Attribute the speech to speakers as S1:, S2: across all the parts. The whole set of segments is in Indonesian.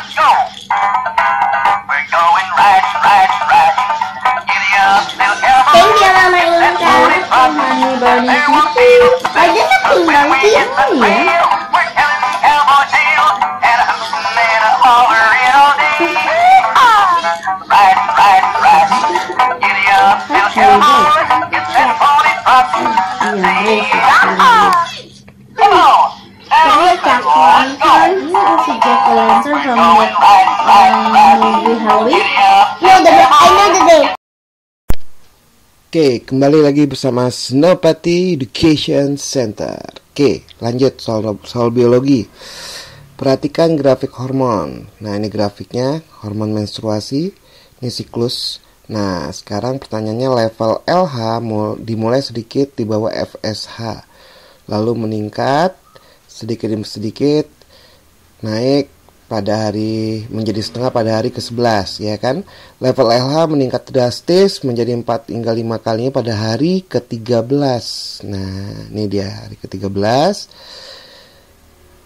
S1: We're going right, right, right. Giddy up, Thank you, Mama Inga. And Honey Bunny. I did a pink monkey on you. We're telling the cowboy tale. And a in all day. Riding, Giddy up, cowboy. It's that 40 bucks. Say, ah Oke, kembali lagi bersama Snopati Education Center. Oke, lanjut soal, soal biologi. Perhatikan grafik hormon. Nah, ini grafiknya hormon menstruasi, ini siklus. Nah, sekarang pertanyaannya level LH dimulai sedikit di bawah FSH, lalu meningkat sedikit demi sedikit naik pada hari menjadi setengah pada hari ke-11 ya kan. Level LH meningkat drastis menjadi 4 hingga 5 kalinya pada hari ke-13. Nah, ini dia hari ke-13.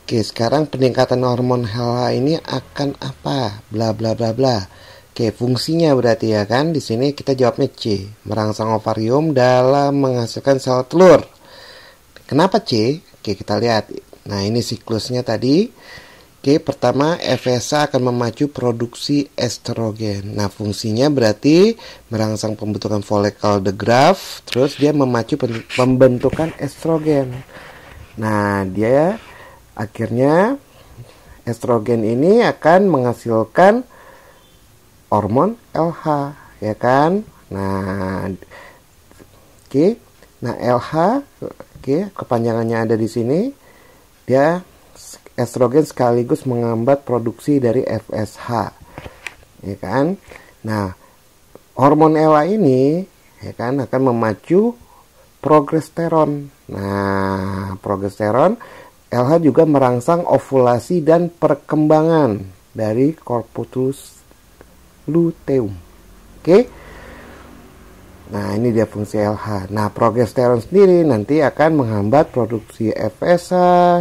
S1: Oke, sekarang peningkatan hormon LH ini akan apa? Bla bla bla bla. Oke, fungsinya berarti ya kan? Di sini kita jawabnya C, merangsang ovarium dalam menghasilkan sel telur. Kenapa C? Oke, kita lihat. Nah, ini siklusnya tadi Oke, pertama FSA akan memacu produksi estrogen. Nah, fungsinya berarti merangsang pembentukan folikel the graph, terus dia memacu pembentukan estrogen. Nah, dia akhirnya estrogen ini akan menghasilkan hormon LH, ya kan? Nah, oke. Nah, LH, oke, kepanjangannya ada di sini. Dia estrogen sekaligus menghambat produksi dari FSH. Ya kan? Nah, hormon LH ini ya kan akan memacu progesteron. Nah, progesteron LH juga merangsang ovulasi dan perkembangan dari corpus luteum. Oke. Nah, ini dia fungsi LH. Nah, progesteron sendiri nanti akan menghambat produksi FSH,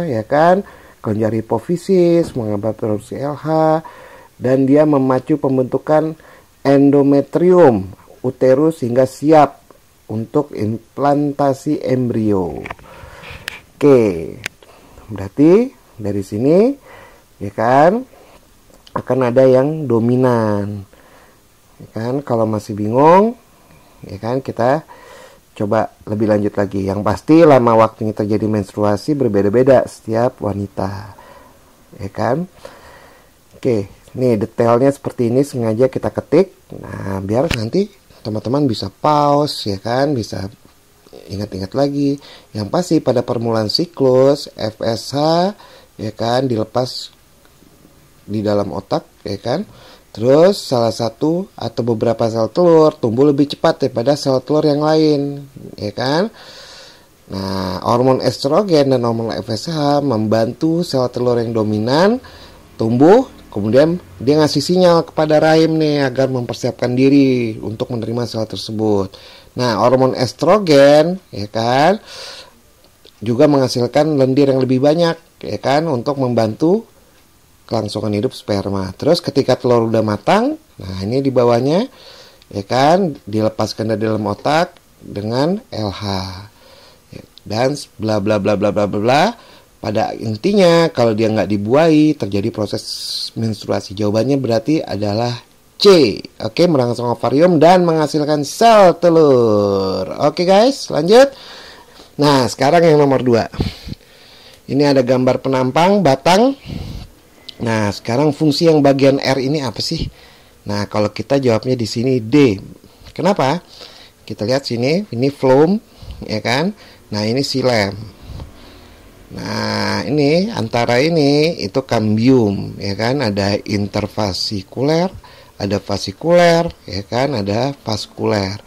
S1: ya kan? kelenjar hipofisis, menghambat produksi LH, dan dia memacu pembentukan endometrium uterus sehingga siap untuk implantasi embrio. Oke, berarti dari sini ya kan akan ada yang dominan. Ya kan kalau masih bingung ya kan kita coba lebih lanjut lagi. Yang pasti lama waktunya terjadi menstruasi berbeda-beda setiap wanita. Ya kan? Oke, nih detailnya seperti ini sengaja kita ketik. Nah, biar nanti teman-teman bisa pause ya kan, bisa ingat-ingat lagi. Yang pasti pada permulaan siklus FSH ya kan dilepas di dalam otak ya kan Terus salah satu atau beberapa sel telur tumbuh lebih cepat daripada sel telur yang lain, ya kan? Nah, hormon estrogen dan hormon FSH membantu sel telur yang dominan tumbuh, kemudian dia ngasih sinyal kepada rahim nih agar mempersiapkan diri untuk menerima sel tersebut. Nah, hormon estrogen, ya kan, juga menghasilkan lendir yang lebih banyak, ya kan, untuk membantu kelangsungan hidup sperma. Terus ketika telur udah matang, nah ini di bawahnya ya kan dilepaskan dari dalam otak dengan LH. Ya, dan bla bla bla bla bla bla Pada intinya kalau dia nggak dibuahi terjadi proses menstruasi. Jawabannya berarti adalah C. Oke, merangsang ovarium dan menghasilkan sel telur. Oke guys, lanjut. Nah, sekarang yang nomor 2. Ini ada gambar penampang batang Nah, sekarang fungsi yang bagian R ini apa sih? Nah, kalau kita jawabnya di sini D. Kenapa? Kita lihat sini, ini flow, ya kan? Nah, ini silem. Nah, ini antara ini itu kambium, ya kan? Ada intervasikuler, ada fasikuler, ya kan? Ada vaskuler.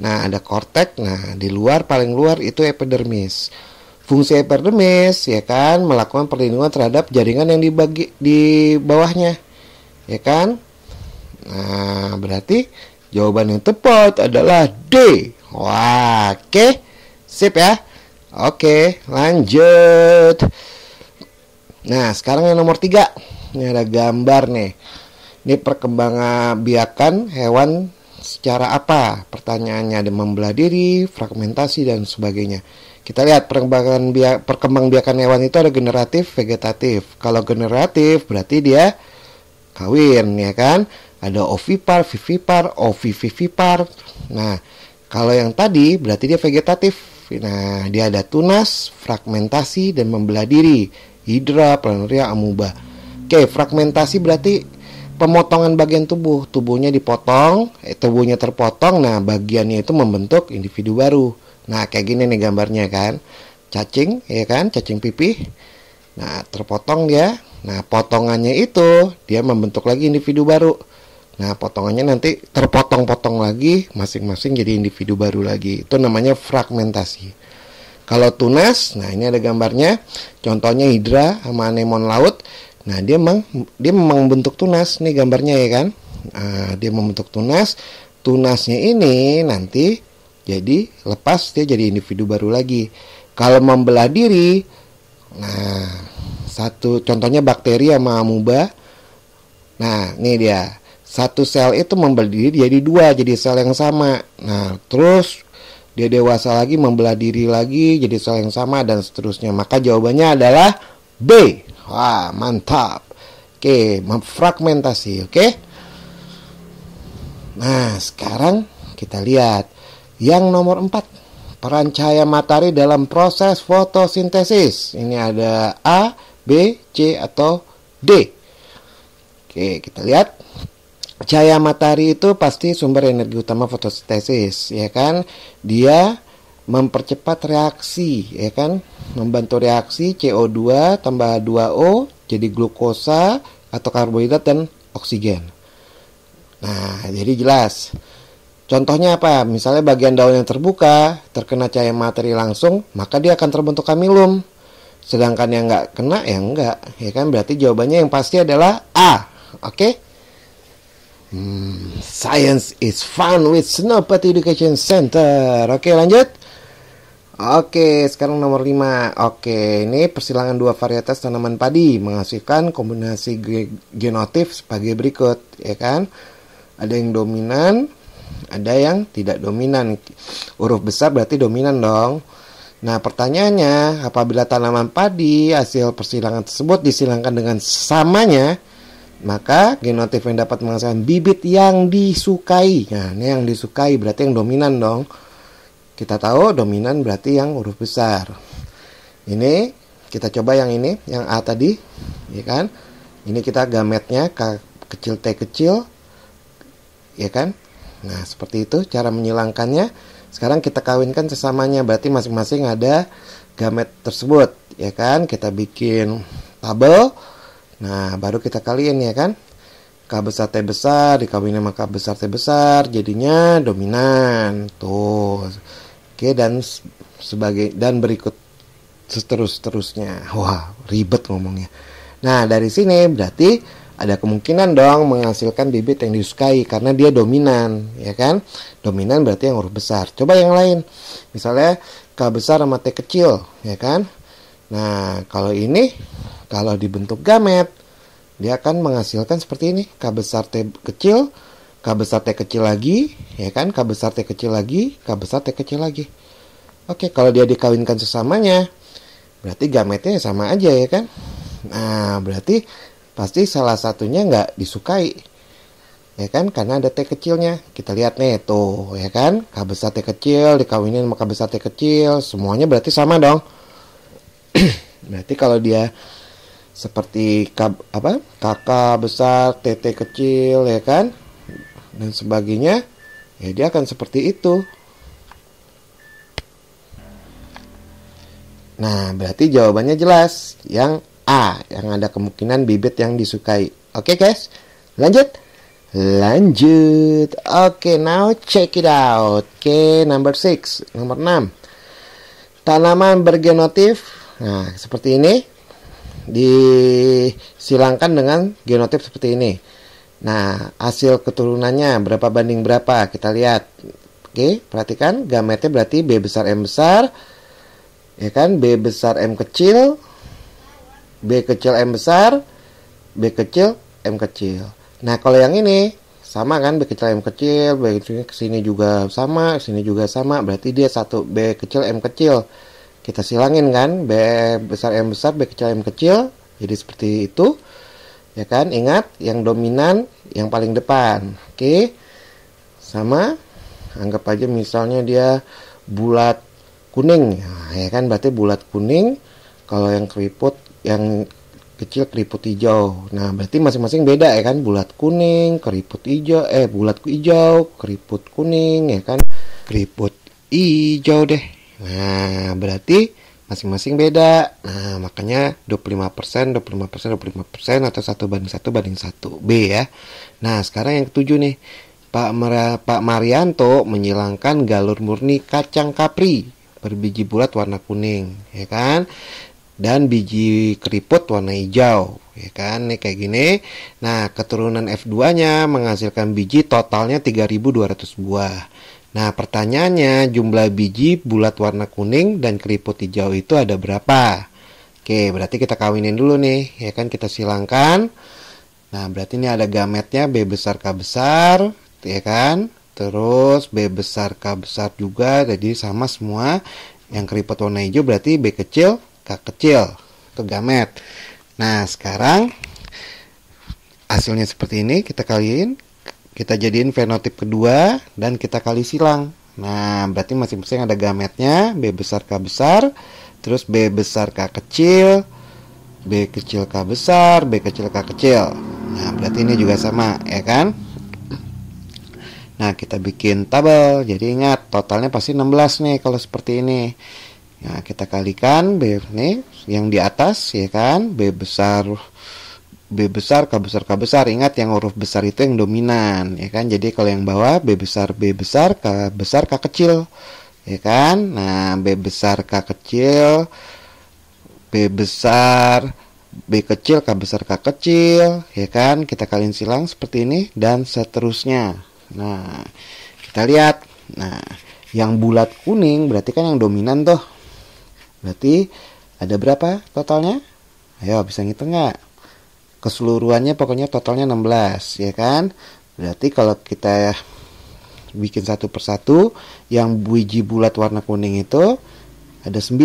S1: Nah, ada kortek. Nah, di luar paling luar itu epidermis. Fungsi epidermis ya kan melakukan perlindungan terhadap jaringan yang dibagi di bawahnya. Ya kan? Nah, berarti jawaban yang tepat adalah D. Wah, oke. Okay. Sip ya. Oke, lanjut. Nah, sekarang yang nomor tiga. Ini ada gambar nih. Ini perkembangan biakan hewan secara apa? Pertanyaannya ada membelah diri, fragmentasi dan sebagainya. Kita lihat perkembangan biak, perkembang biakan hewan itu ada generatif, vegetatif. Kalau generatif berarti dia kawin ya kan? Ada ovipar, vivipar, ovivivipar. Nah, kalau yang tadi berarti dia vegetatif. Nah, dia ada tunas, fragmentasi dan membelah diri. Hidra, planaria, amuba. Oke, fragmentasi berarti pemotongan bagian tubuh tubuhnya dipotong eh, tubuhnya terpotong nah bagiannya itu membentuk individu baru Nah, kayak gini nih gambarnya kan. Cacing, ya kan? Cacing pipih. Nah, terpotong dia. Nah, potongannya itu dia membentuk lagi individu baru. Nah, potongannya nanti terpotong-potong lagi masing-masing jadi individu baru lagi. Itu namanya fragmentasi. Kalau tunas, nah ini ada gambarnya. Contohnya hidra sama anemon laut. Nah, dia memang dia memang membentuk tunas nih gambarnya ya kan. Nah, dia membentuk tunas. Tunasnya ini nanti jadi lepas dia jadi individu baru lagi. Kalau membelah diri, nah satu contohnya bakteri sama amuba. Nah, ini dia. Satu sel itu membelah diri jadi dua, jadi sel yang sama. Nah, terus dia dewasa lagi membelah diri lagi jadi sel yang sama dan seterusnya. Maka jawabannya adalah B. Wah, mantap. Oke, memfragmentasi, oke? Nah, sekarang kita lihat yang nomor empat, peran cahaya matahari dalam proses fotosintesis. Ini ada A, B, C, atau D. Oke, kita lihat. Cahaya matahari itu pasti sumber energi utama fotosintesis, ya kan? Dia mempercepat reaksi, ya kan? Membantu reaksi CO2 tambah 2O jadi glukosa atau karbohidrat dan oksigen. Nah, jadi jelas. Contohnya apa? Misalnya bagian daun yang terbuka, terkena cahaya materi langsung, maka dia akan terbentuk kamilum. Sedangkan yang nggak kena ya nggak. Ya kan berarti jawabannya yang pasti adalah A. Oke? Okay? Hmm, science is fun with Snowpet Education Center. Oke, okay, lanjut. Oke, sekarang nomor 5. Oke, ini persilangan dua varietas tanaman padi menghasilkan kombinasi genotif sebagai berikut, ya kan? Ada yang dominan, ada yang tidak dominan. Huruf besar berarti dominan dong. Nah, pertanyaannya, apabila tanaman padi hasil persilangan tersebut disilangkan dengan samanya, maka genotif yang dapat menghasilkan bibit yang disukai. Nah, ini yang disukai berarti yang dominan dong. Kita tahu dominan berarti yang huruf besar. Ini kita coba yang ini, yang A tadi, ya kan? Ini kita gametnya ke kecil T kecil, ya kan? Nah, seperti itu cara menyilangkannya. Sekarang kita kawinkan sesamanya, berarti masing-masing ada gamet tersebut, ya kan? Kita bikin tabel. Nah, baru kita kaliin ya kan? K besar T besar dikawin sama K besar T besar jadinya dominan. Tuh. Oke dan sebagai dan berikut seterus-terusnya. Wah, ribet ngomongnya. Nah, dari sini berarti ada kemungkinan dong menghasilkan bibit yang disukai karena dia dominan, ya kan? Dominan berarti yang huruf besar. Coba yang lain. Misalnya K besar sama T kecil, ya kan? Nah, kalau ini kalau dibentuk gamet, dia akan menghasilkan seperti ini, K besar T kecil, K besar T kecil lagi, ya kan? K besar T kecil lagi, K besar T kecil lagi. Oke, kalau dia dikawinkan sesamanya, berarti gametnya sama aja ya kan? Nah, berarti pasti salah satunya nggak disukai ya kan karena ada T kecilnya kita lihat nih tuh ya kan K besar T kecil dikawinin sama K besar T kecil semuanya berarti sama dong berarti kalau dia seperti K, apa kakak besar TT kecil ya kan dan sebagainya ya dia akan seperti itu Nah, berarti jawabannya jelas. Yang A yang ada kemungkinan bibit yang disukai. Oke okay, guys, lanjut. Lanjut. Oke, okay, now check it out. Oke, okay, number 6, nomor 6. Tanaman bergenotif. Nah, seperti ini. Disilangkan dengan genotip seperti ini. Nah, hasil keturunannya berapa banding berapa? Kita lihat. Oke, perhatikan gametnya berarti B besar M besar. Ya kan? B besar M kecil B kecil M besar, B kecil M kecil. Nah, kalau yang ini sama kan B kecil M kecil, B kecil kesini juga sama, sini juga sama. Berarti dia satu B kecil M kecil. Kita silangin kan B besar M besar, B kecil M kecil. Jadi seperti itu. Ya kan? Ingat yang dominan yang paling depan. Oke. Sama anggap aja misalnya dia bulat kuning. Nah, ya kan berarti bulat kuning kalau yang keriput yang kecil keriput hijau. Nah, berarti masing-masing beda ya kan? Bulat kuning, keriput hijau, eh bulat hijau, keriput kuning ya kan? Keriput hijau deh. Nah, berarti masing-masing beda. Nah, makanya 25%, 25%, 25% atau satu banding satu banding satu B ya. Nah, sekarang yang ketujuh nih. Pak Mer Pak Marianto menyilangkan galur murni kacang kapri berbiji bulat warna kuning, ya kan? dan biji keriput warna hijau ya kan nih kayak gini nah keturunan F2 nya menghasilkan biji totalnya 3200 buah nah pertanyaannya jumlah biji bulat warna kuning dan keriput hijau itu ada berapa oke berarti kita kawinin dulu nih ya kan kita silangkan nah berarti ini ada gametnya B besar K besar ya kan terus B besar K besar juga jadi sama semua yang keriput warna hijau berarti B kecil ke kecil ke gamet nah sekarang hasilnya seperti ini kita kaliin kita jadiin fenotip kedua dan kita kali silang nah berarti masing-masing ada gametnya B besar K besar terus B besar K kecil B kecil K besar B kecil K kecil nah berarti ini juga sama ya kan nah kita bikin tabel jadi ingat totalnya pasti 16 nih kalau seperti ini Nah, kita kalikan B nih yang di atas ya kan, B besar B besar, K besar, K besar. Ingat yang huruf besar itu yang dominan, ya kan? Jadi kalau yang bawah B besar, B besar, K besar, K kecil. Ya kan? Nah, B besar, K kecil, B besar, B kecil, K besar, K kecil, ya kan? Kita kalian silang seperti ini dan seterusnya. Nah, kita lihat. Nah, yang bulat kuning berarti kan yang dominan tuh. Berarti ada berapa totalnya? Ayo bisa ngitung nggak? Keseluruhannya pokoknya totalnya 16 ya kan? Berarti kalau kita bikin satu persatu yang biji bulat warna kuning itu ada 9.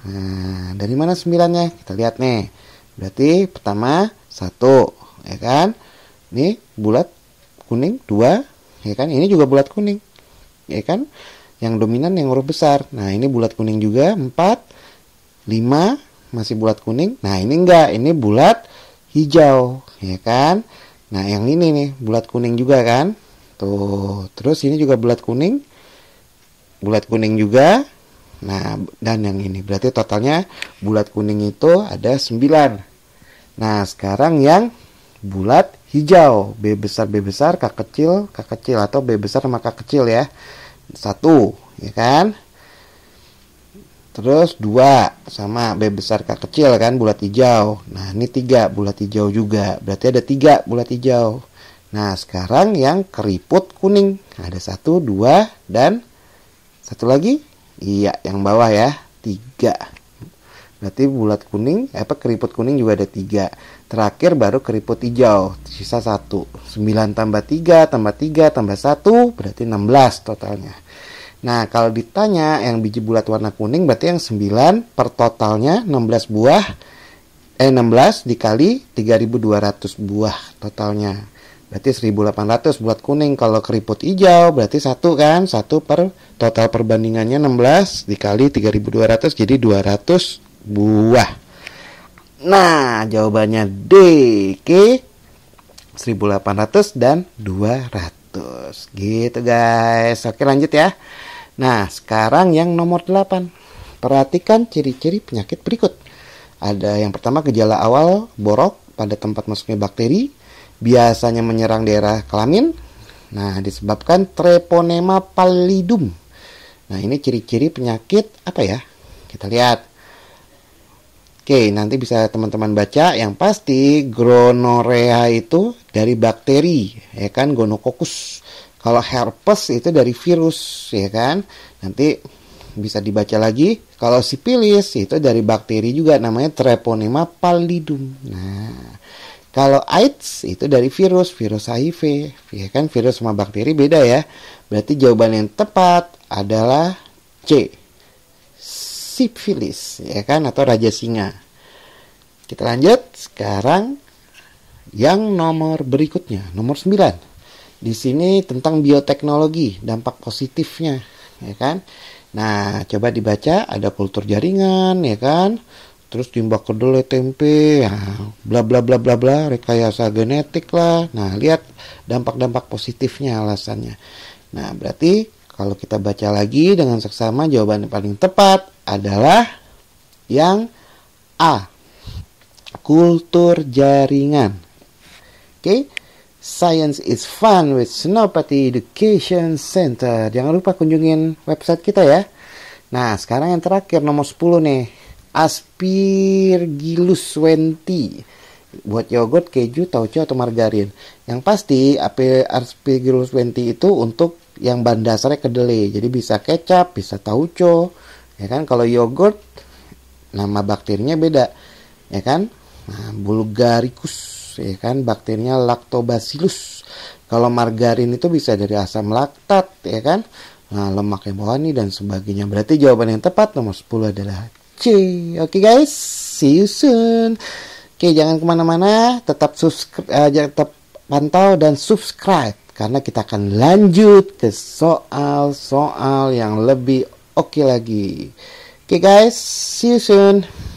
S1: Nah, dari mana 9-nya? Kita lihat nih. Berarti pertama 1 ya kan? Ini bulat kuning 2 ya kan? Ini juga bulat kuning. Ya kan? yang dominan yang huruf besar. Nah, ini bulat kuning juga 4 5 masih bulat kuning. Nah, ini enggak, ini bulat hijau, ya kan? Nah, yang ini nih bulat kuning juga kan? Tuh, terus ini juga bulat kuning. Bulat kuning juga. Nah, dan yang ini berarti totalnya bulat kuning itu ada 9. Nah, sekarang yang bulat hijau, B besar B besar, K kecil, K kecil atau B besar sama K kecil ya satu ya kan terus dua sama b besar k kecil kan bulat hijau nah ini tiga bulat hijau juga berarti ada tiga bulat hijau nah sekarang yang keriput kuning ada satu dua dan satu lagi iya yang bawah ya tiga Berarti bulat kuning, apa keriput kuning juga ada tiga. Terakhir baru keriput hijau, sisa satu. 9 tambah tiga tambah tiga tambah satu berarti 16 totalnya. Nah, kalau ditanya yang biji bulat warna kuning berarti yang 9 per totalnya 16 buah. Eh, 16 dikali 3200 buah totalnya. Berarti 1800 bulat kuning. Kalau keriput hijau berarti satu kan? satu per total perbandingannya 16 dikali 3200 jadi 200 buah. Nah, jawabannya D. Oke. 1800 dan 200. Gitu, guys. Oke, lanjut ya. Nah, sekarang yang nomor 8. Perhatikan ciri-ciri penyakit berikut. Ada yang pertama gejala awal borok pada tempat masuknya bakteri, biasanya menyerang daerah kelamin. Nah, disebabkan treponema pallidum. Nah, ini ciri-ciri penyakit apa ya? Kita lihat. Oke, nanti bisa teman-teman baca. Yang pasti gonorea itu dari bakteri, ya kan, gonokokus. Kalau herpes itu dari virus, ya kan. Nanti bisa dibaca lagi. Kalau sipilis itu dari bakteri juga namanya Treponema pallidum. Nah, kalau AIDS itu dari virus, virus HIV, ya kan virus sama bakteri beda ya. Berarti jawaban yang tepat adalah C sifilis ya kan atau raja singa. Kita lanjut sekarang yang nomor berikutnya, nomor 9. Di sini tentang bioteknologi, dampak positifnya ya kan. Nah, coba dibaca ada kultur jaringan ya kan. Terus timbak kedelai tempe, ya, bla bla bla bla bla, rekayasa genetik lah. Nah, lihat dampak-dampak positifnya alasannya. Nah, berarti kalau kita baca lagi dengan seksama jawaban yang paling tepat adalah yang A. Kultur jaringan. Oke, okay? Science is Fun with Snopati Education Center. Jangan lupa kunjungin website kita ya. Nah, sekarang yang terakhir nomor 10 nih. Aspirgillus wenti buat yogurt, keju, tauco atau margarin. Yang pasti Aspergillus wenti itu untuk yang bahan dasarnya kedelai. Jadi bisa kecap, bisa tauco, ya kan? Kalau yogurt nama bakterinya beda, ya kan? Nah, bulgaricus, ya kan? Bakterinya lactobacillus. Kalau margarin itu bisa dari asam laktat, ya kan? Nah, lemak hewani dan sebagainya. Berarti jawaban yang tepat nomor 10 adalah C. Oke okay, guys, see you soon. Oke, okay, jangan kemana-mana, tetap subscribe, uh, tetap pantau dan subscribe karena kita akan lanjut ke soal-soal yang lebih oke okay lagi. Oke okay guys, see you soon.